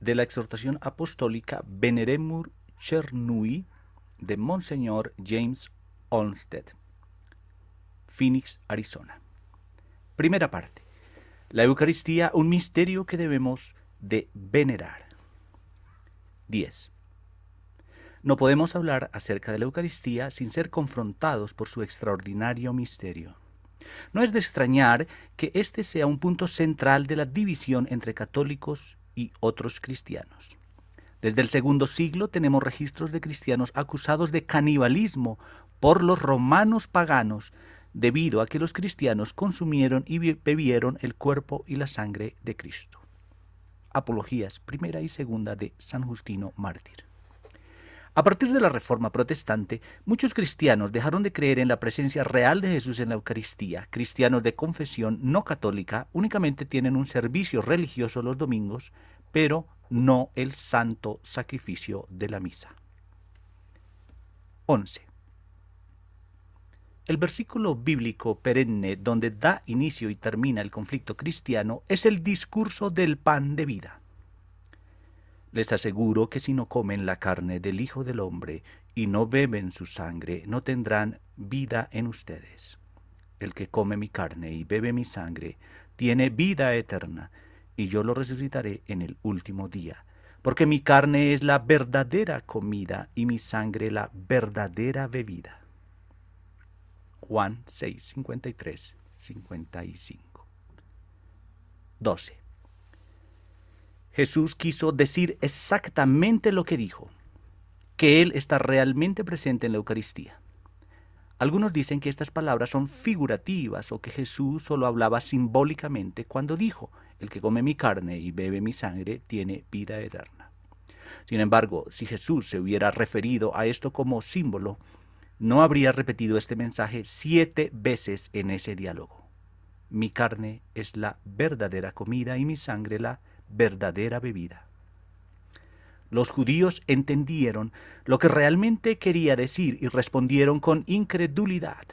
de la exhortación apostólica Veneremur Chernui de Monseñor James Olmsted, Phoenix, Arizona. Primera parte. La Eucaristía, un misterio que debemos de venerar. 10. No podemos hablar acerca de la Eucaristía sin ser confrontados por su extraordinario misterio. No es de extrañar que este sea un punto central de la división entre católicos y otros cristianos. Desde el segundo siglo tenemos registros de cristianos acusados de canibalismo por los romanos paganos debido a que los cristianos consumieron y bebieron el cuerpo y la sangre de Cristo. Apologías primera y segunda de San Justino Mártir. A partir de la Reforma protestante, muchos cristianos dejaron de creer en la presencia real de Jesús en la Eucaristía. Cristianos de confesión no católica únicamente tienen un servicio religioso los domingos, pero no el santo sacrificio de la misa. 11. El versículo bíblico perenne donde da inicio y termina el conflicto cristiano es el discurso del pan de vida. Les aseguro que si no comen la carne del Hijo del Hombre y no beben su sangre, no tendrán vida en ustedes. El que come mi carne y bebe mi sangre, tiene vida eterna, y yo lo resucitaré en el último día, porque mi carne es la verdadera comida y mi sangre la verdadera bebida. Juan 6, 53, 55. 12. Jesús quiso decir exactamente lo que dijo, que Él está realmente presente en la Eucaristía. Algunos dicen que estas palabras son figurativas o que Jesús solo hablaba simbólicamente cuando dijo, el que come mi carne y bebe mi sangre tiene vida eterna. Sin embargo, si Jesús se hubiera referido a esto como símbolo, no habría repetido este mensaje siete veces en ese diálogo. Mi carne es la verdadera comida y mi sangre la verdadera bebida. Los judíos entendieron lo que realmente quería decir y respondieron con incredulidad.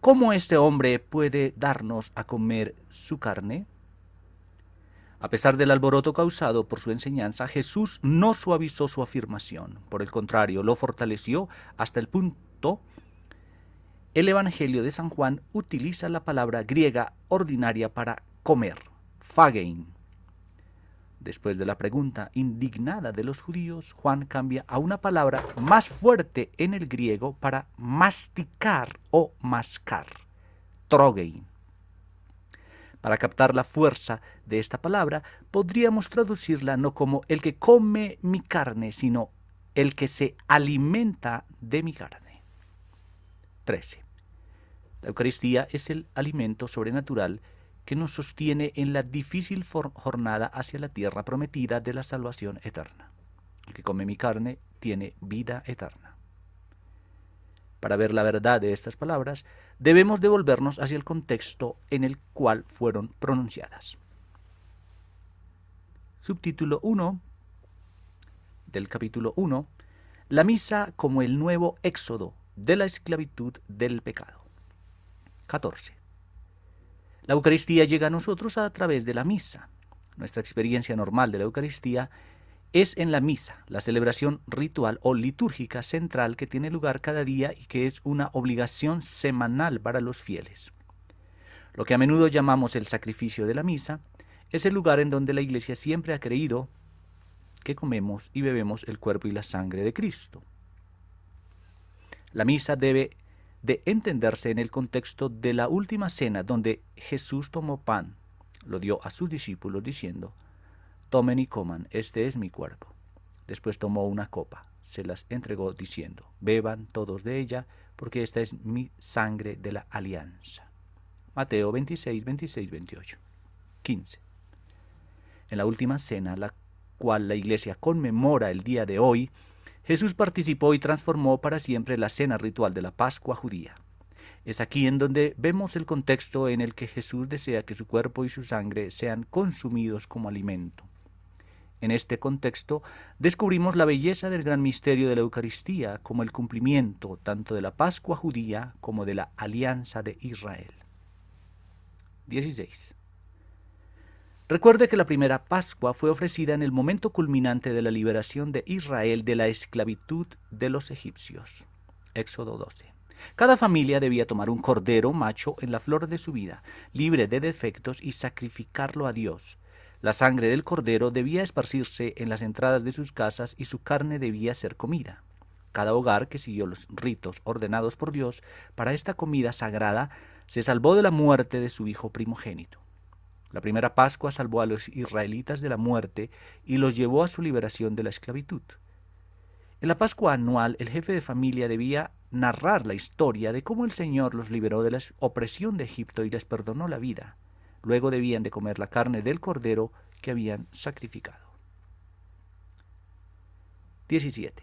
¿Cómo este hombre puede darnos a comer su carne? A pesar del alboroto causado por su enseñanza, Jesús no suavizó su afirmación. Por el contrario, lo fortaleció hasta el punto. El Evangelio de San Juan utiliza la palabra griega ordinaria para comer, phagein, Después de la pregunta indignada de los judíos, Juan cambia a una palabra más fuerte en el griego para masticar o mascar, trogein. Para captar la fuerza de esta palabra, podríamos traducirla no como el que come mi carne, sino el que se alimenta de mi carne. 13. La Eucaristía es el alimento sobrenatural que nos sostiene en la difícil jornada hacia la tierra prometida de la salvación eterna. El que come mi carne tiene vida eterna. Para ver la verdad de estas palabras, debemos devolvernos hacia el contexto en el cual fueron pronunciadas. Subtítulo 1 del capítulo 1, la misa como el nuevo éxodo de la esclavitud del pecado. 14. La Eucaristía llega a nosotros a través de la misa. Nuestra experiencia normal de la Eucaristía es en la misa, la celebración ritual o litúrgica central que tiene lugar cada día y que es una obligación semanal para los fieles. Lo que a menudo llamamos el sacrificio de la misa es el lugar en donde la Iglesia siempre ha creído que comemos y bebemos el cuerpo y la sangre de Cristo. La misa debe de entenderse en el contexto de la última cena donde Jesús tomó pan, lo dio a sus discípulos diciendo, tomen y coman, este es mi cuerpo. Después tomó una copa, se las entregó diciendo, beban todos de ella, porque esta es mi sangre de la alianza. Mateo 26, 26, 28. 15. En la última cena, la cual la iglesia conmemora el día de hoy, Jesús participó y transformó para siempre la cena ritual de la Pascua judía. Es aquí en donde vemos el contexto en el que Jesús desea que su cuerpo y su sangre sean consumidos como alimento. En este contexto descubrimos la belleza del gran misterio de la Eucaristía como el cumplimiento tanto de la Pascua judía como de la alianza de Israel. 16. Recuerde que la primera Pascua fue ofrecida en el momento culminante de la liberación de Israel de la esclavitud de los egipcios. Éxodo 12. Cada familia debía tomar un cordero macho en la flor de su vida, libre de defectos, y sacrificarlo a Dios. La sangre del cordero debía esparcirse en las entradas de sus casas y su carne debía ser comida. Cada hogar que siguió los ritos ordenados por Dios para esta comida sagrada se salvó de la muerte de su hijo primogénito. La primera Pascua salvó a los israelitas de la muerte y los llevó a su liberación de la esclavitud. En la Pascua anual, el jefe de familia debía narrar la historia de cómo el Señor los liberó de la opresión de Egipto y les perdonó la vida. Luego debían de comer la carne del cordero que habían sacrificado. 17.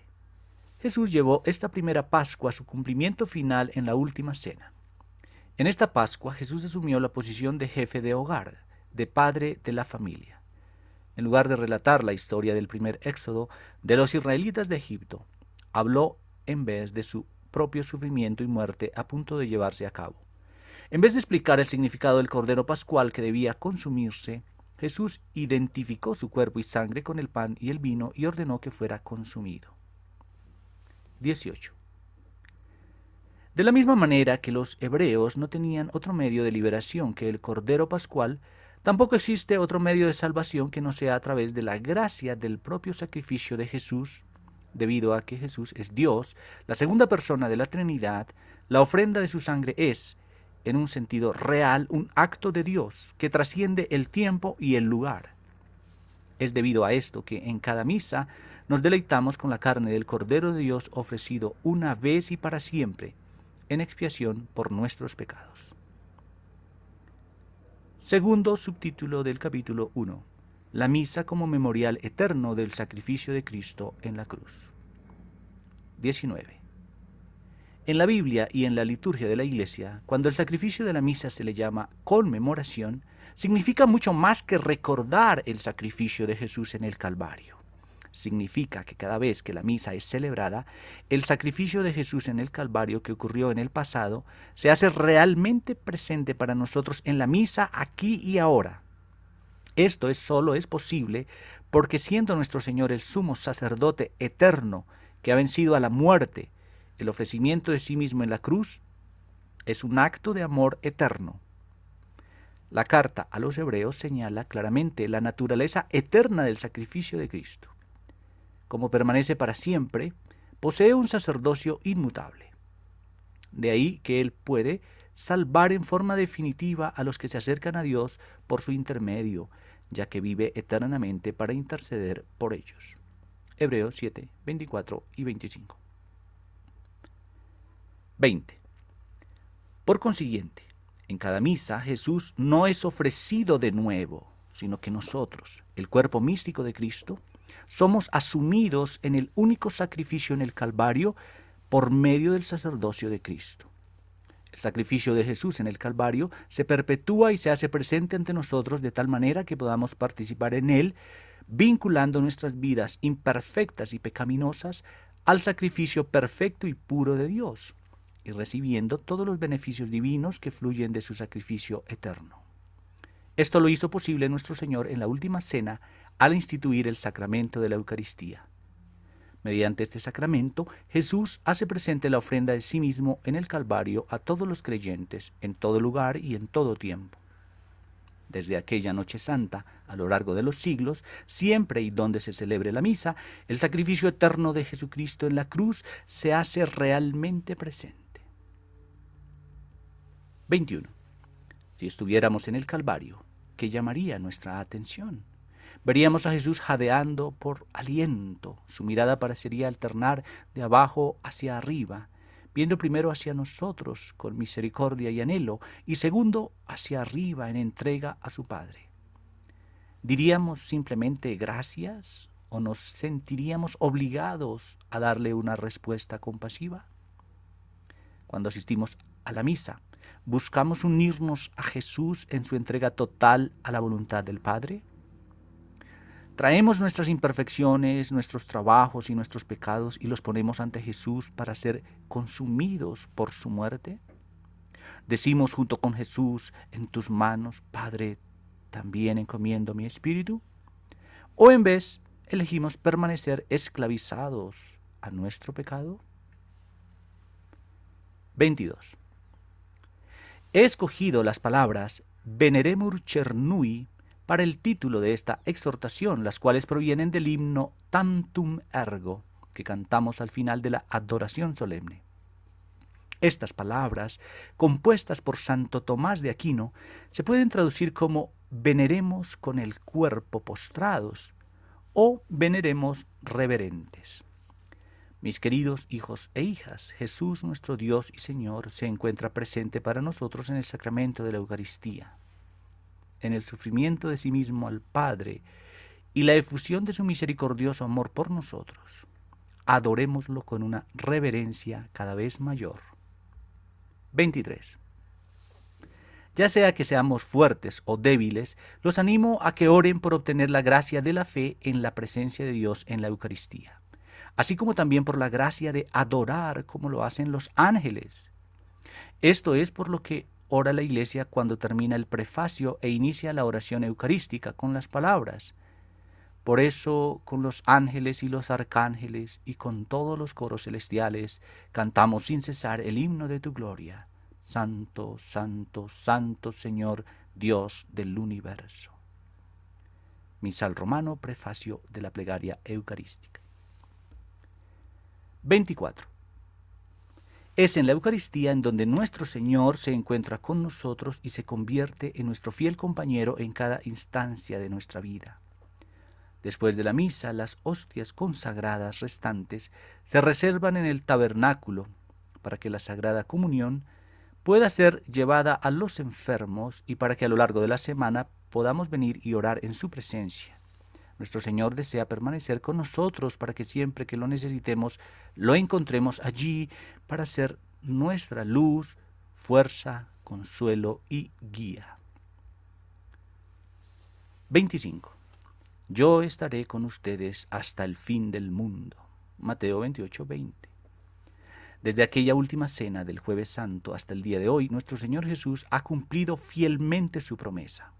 Jesús llevó esta primera Pascua a su cumplimiento final en la última cena. En esta Pascua Jesús asumió la posición de jefe de hogar de padre de la familia. En lugar de relatar la historia del primer éxodo de los israelitas de Egipto, habló en vez de su propio sufrimiento y muerte a punto de llevarse a cabo. En vez de explicar el significado del Cordero Pascual que debía consumirse, Jesús identificó su cuerpo y sangre con el pan y el vino y ordenó que fuera consumido. 18. De la misma manera que los hebreos no tenían otro medio de liberación que el Cordero Pascual, Tampoco existe otro medio de salvación que no sea a través de la gracia del propio sacrificio de Jesús, debido a que Jesús es Dios, la segunda persona de la Trinidad, la ofrenda de su sangre es, en un sentido real, un acto de Dios que trasciende el tiempo y el lugar. Es debido a esto que en cada misa nos deleitamos con la carne del Cordero de Dios ofrecido una vez y para siempre, en expiación por nuestros pecados. Segundo subtítulo del capítulo 1. La misa como memorial eterno del sacrificio de Cristo en la cruz. 19. En la Biblia y en la liturgia de la Iglesia, cuando el sacrificio de la misa se le llama conmemoración, significa mucho más que recordar el sacrificio de Jesús en el Calvario significa que cada vez que la misa es celebrada, el sacrificio de Jesús en el Calvario que ocurrió en el pasado se hace realmente presente para nosotros en la misa aquí y ahora. Esto es, solo es posible porque siendo nuestro Señor el sumo sacerdote eterno que ha vencido a la muerte, el ofrecimiento de sí mismo en la cruz es un acto de amor eterno. La carta a los hebreos señala claramente la naturaleza eterna del sacrificio de Cristo como permanece para siempre, posee un sacerdocio inmutable. De ahí que Él puede salvar en forma definitiva a los que se acercan a Dios por su intermedio, ya que vive eternamente para interceder por ellos. Hebreos 7, 24 y 25. 20. Por consiguiente, en cada misa Jesús no es ofrecido de nuevo, sino que nosotros, el cuerpo místico de Cristo, somos asumidos en el único sacrificio en el Calvario por medio del sacerdocio de Cristo. El sacrificio de Jesús en el Calvario se perpetúa y se hace presente ante nosotros de tal manera que podamos participar en él, vinculando nuestras vidas imperfectas y pecaminosas al sacrificio perfecto y puro de Dios, y recibiendo todos los beneficios divinos que fluyen de su sacrificio eterno. Esto lo hizo posible nuestro Señor en la última cena al instituir el sacramento de la Eucaristía. Mediante este sacramento, Jesús hace presente la ofrenda de sí mismo en el Calvario a todos los creyentes, en todo lugar y en todo tiempo. Desde aquella noche santa, a lo largo de los siglos, siempre y donde se celebre la misa, el sacrificio eterno de Jesucristo en la cruz se hace realmente presente. 21. Si estuviéramos en el Calvario, ¿qué llamaría nuestra atención? Veríamos a Jesús jadeando por aliento. Su mirada parecería alternar de abajo hacia arriba, viendo primero hacia nosotros con misericordia y anhelo, y segundo hacia arriba en entrega a su Padre. ¿Diríamos simplemente gracias o nos sentiríamos obligados a darle una respuesta compasiva? Cuando asistimos a la misa, ¿buscamos unirnos a Jesús en su entrega total a la voluntad del Padre? Traemos nuestras imperfecciones, nuestros trabajos y nuestros pecados y los ponemos ante Jesús para ser consumidos por su muerte. Decimos junto con Jesús, en tus manos, Padre, también encomiendo mi espíritu. O en vez, elegimos permanecer esclavizados a nuestro pecado. 22. He escogido las palabras veneremur chernui, para el título de esta exhortación, las cuales provienen del himno Tantum Ergo, que cantamos al final de la adoración solemne. Estas palabras, compuestas por Santo Tomás de Aquino, se pueden traducir como veneremos con el cuerpo postrados o veneremos reverentes. Mis queridos hijos e hijas, Jesús nuestro Dios y Señor se encuentra presente para nosotros en el sacramento de la Eucaristía en el sufrimiento de sí mismo al Padre y la efusión de su misericordioso amor por nosotros, adorémoslo con una reverencia cada vez mayor. 23. Ya sea que seamos fuertes o débiles, los animo a que oren por obtener la gracia de la fe en la presencia de Dios en la Eucaristía, así como también por la gracia de adorar como lo hacen los ángeles. Esto es por lo que ora la iglesia cuando termina el prefacio e inicia la oración eucarística con las palabras. Por eso, con los ángeles y los arcángeles y con todos los coros celestiales, cantamos sin cesar el himno de tu gloria. Santo, santo, santo Señor, Dios del universo. Misal romano, prefacio de la plegaria eucarística. 24. Es en la Eucaristía en donde nuestro Señor se encuentra con nosotros y se convierte en nuestro fiel compañero en cada instancia de nuestra vida. Después de la misa, las hostias consagradas restantes se reservan en el tabernáculo para que la Sagrada Comunión pueda ser llevada a los enfermos y para que a lo largo de la semana podamos venir y orar en su presencia. Nuestro Señor desea permanecer con nosotros para que siempre que lo necesitemos, lo encontremos allí para ser nuestra luz, fuerza, consuelo y guía. 25. Yo estaré con ustedes hasta el fin del mundo. Mateo 28, 20. Desde aquella última cena del jueves santo hasta el día de hoy, nuestro Señor Jesús ha cumplido fielmente su promesa.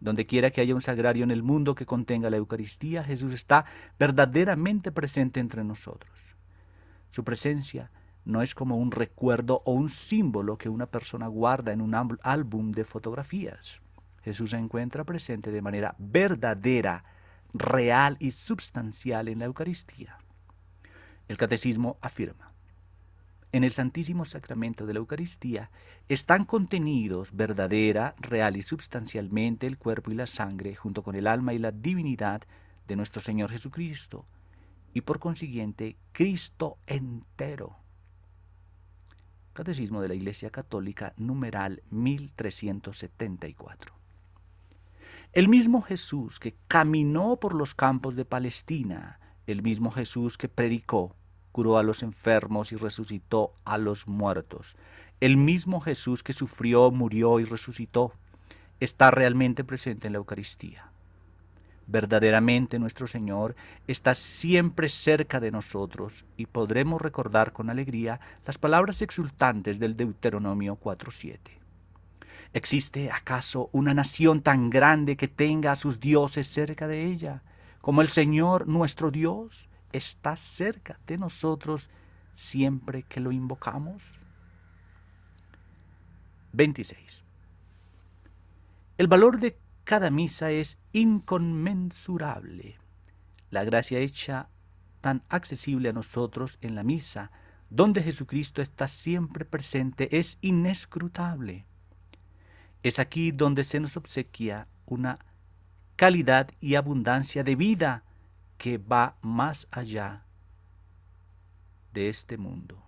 Donde quiera que haya un sagrario en el mundo que contenga la Eucaristía, Jesús está verdaderamente presente entre nosotros. Su presencia no es como un recuerdo o un símbolo que una persona guarda en un álbum de fotografías. Jesús se encuentra presente de manera verdadera, real y substancial en la Eucaristía. El catecismo afirma, en el Santísimo Sacramento de la Eucaristía están contenidos verdadera, real y substancialmente el cuerpo y la sangre, junto con el alma y la divinidad de nuestro Señor Jesucristo, y por consiguiente Cristo entero. Catecismo de la Iglesia Católica, numeral 1374. El mismo Jesús que caminó por los campos de Palestina, el mismo Jesús que predicó, curó a los enfermos y resucitó a los muertos. El mismo Jesús que sufrió, murió y resucitó está realmente presente en la Eucaristía. Verdaderamente nuestro Señor está siempre cerca de nosotros y podremos recordar con alegría las palabras exultantes del Deuteronomio 4.7. ¿Existe acaso una nación tan grande que tenga a sus dioses cerca de ella, como el Señor nuestro Dios? está cerca de nosotros siempre que lo invocamos? 26. El valor de cada misa es inconmensurable. La gracia hecha tan accesible a nosotros en la misa, donde Jesucristo está siempre presente, es inescrutable. Es aquí donde se nos obsequia una calidad y abundancia de vida que va más allá de este mundo.